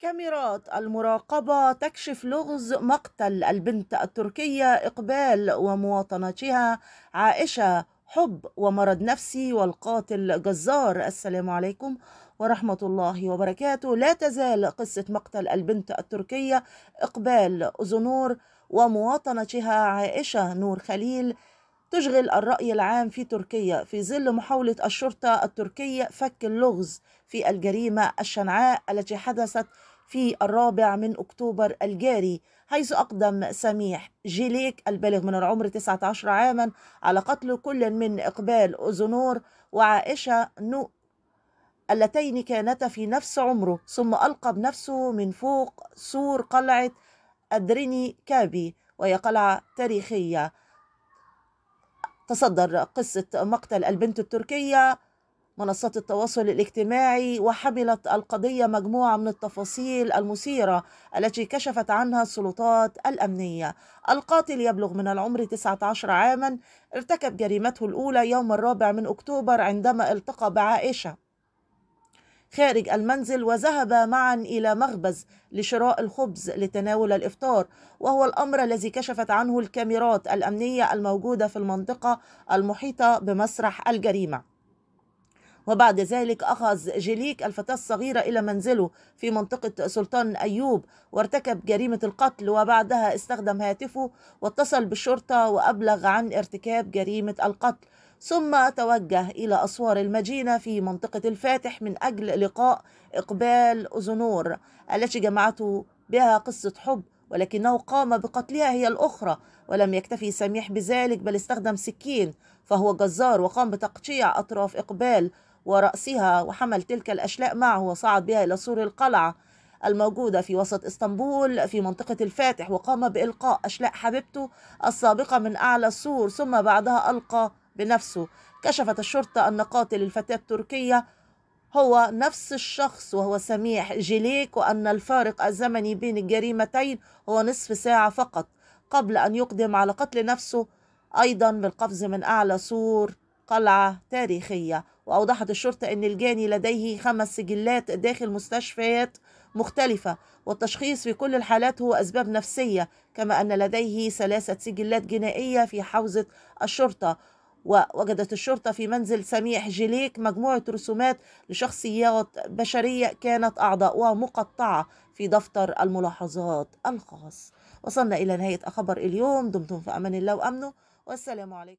كاميرات المراقبة تكشف لغز مقتل البنت التركية إقبال ومواطنتها عائشة حب ومرض نفسي والقاتل جزار السلام عليكم ورحمة الله وبركاته لا تزال قصة مقتل البنت التركية إقبال أزنور ومواطنتها عائشة نور خليل تشغل الرأي العام في تركيا في ظل محاولة الشرطة التركية فك اللغز في الجريمة الشنعاء التي حدثت في الرابع من أكتوبر الجاري حيث أقدم سميح جيليك البالغ من العمر 19 عاما على قتل كل من إقبال أوزنور وعائشة نو اللتين كانتا في نفس عمره ثم ألقى بنفسه من فوق سور قلعة أدريني كابي وهي قلعة تاريخية تصدر قصة مقتل البنت التركية منصات التواصل الاجتماعي وحملت القضية مجموعة من التفاصيل المثيرة التي كشفت عنها السلطات الأمنية القاتل يبلغ من العمر 19 عاما ارتكب جريمته الأولى يوم الرابع من أكتوبر عندما التقى بعائشة خارج المنزل وذهب معا إلى مخبز لشراء الخبز لتناول الإفطار وهو الأمر الذي كشفت عنه الكاميرات الأمنية الموجودة في المنطقة المحيطة بمسرح الجريمة وبعد ذلك أخذ جليك الفتاة الصغيرة إلى منزله في منطقة سلطان أيوب وارتكب جريمة القتل وبعدها استخدم هاتفه واتصل بالشرطة وأبلغ عن ارتكاب جريمة القتل ثم توجه إلى أسوار المدينة في منطقة الفاتح من أجل لقاء إقبال أزنور التي جمعته بها قصة حب ولكنه قام بقتلها هي الأخرى ولم يكتفي سميح بذلك بل استخدم سكين فهو جزار وقام بتقطيع أطراف إقبال ورأسها وحمل تلك الأشلاء معه وصعد بها إلى سور القلعة الموجودة في وسط اسطنبول في منطقة الفاتح وقام بإلقاء أشلاء حبيبته السابقة من أعلى السور ثم بعدها ألقى بنفسه كشفت الشرطة أن قاتل الفتاة التركية هو نفس الشخص وهو سميح جيليك وأن الفارق الزمني بين الجريمتين هو نصف ساعة فقط قبل أن يقدم على قتل نفسه أيضا بالقفز من أعلى سور قلعة تاريخية وأوضحت الشرطة أن الجاني لديه خمس سجلات داخل مستشفيات مختلفة والتشخيص في كل الحالات هو أسباب نفسية كما أن لديه ثلاثة سجلات جنائية في حوزة الشرطة ووجدت الشرطة في منزل سميح جيليك مجموعة رسومات لشخصيات بشرية كانت أعضاؤها مقطعة في دفتر الملاحظات الخاص وصلنا إلى نهاية خبر اليوم دمتم في أمان الله وأمنه والسلام عليكم